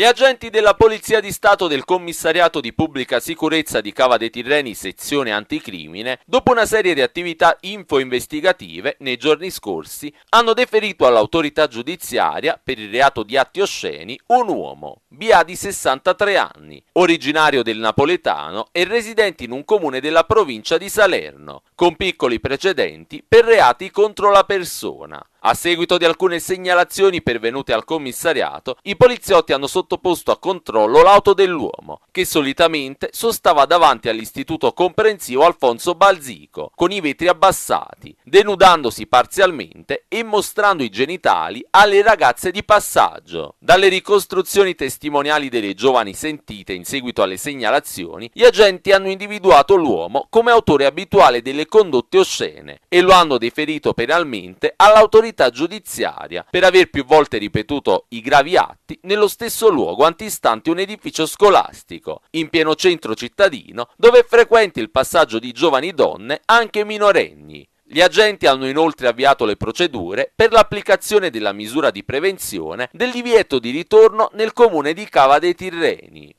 Gli agenti della Polizia di Stato del Commissariato di Pubblica Sicurezza di Cava dei Tirreni, sezione anticrimine, dopo una serie di attività info-investigative nei giorni scorsi, hanno deferito all'autorità giudiziaria per il reato di atti osceni un uomo, Bia di 63 anni, originario del Napoletano e residente in un comune della provincia di Salerno, con piccoli precedenti per reati contro la persona. A seguito di alcune segnalazioni pervenute al commissariato, i poliziotti hanno sottoposto a controllo l'auto dell'uomo, che solitamente sostava davanti all'istituto comprensivo Alfonso Balzico, con i vetri abbassati, denudandosi parzialmente e mostrando i genitali alle ragazze di passaggio. Dalle ricostruzioni testimoniali delle giovani sentite in seguito alle segnalazioni, gli agenti hanno individuato l'uomo come autore abituale delle condotte oscene e lo hanno deferito penalmente all'autorità l'autorità giudiziaria per aver più volte ripetuto i gravi atti nello stesso luogo antistante un edificio scolastico, in pieno centro cittadino, dove è frequente il passaggio di giovani donne anche minorenni. Gli agenti hanno inoltre avviato le procedure per l'applicazione della misura di prevenzione del divieto di ritorno nel comune di Cava dei Tirreni.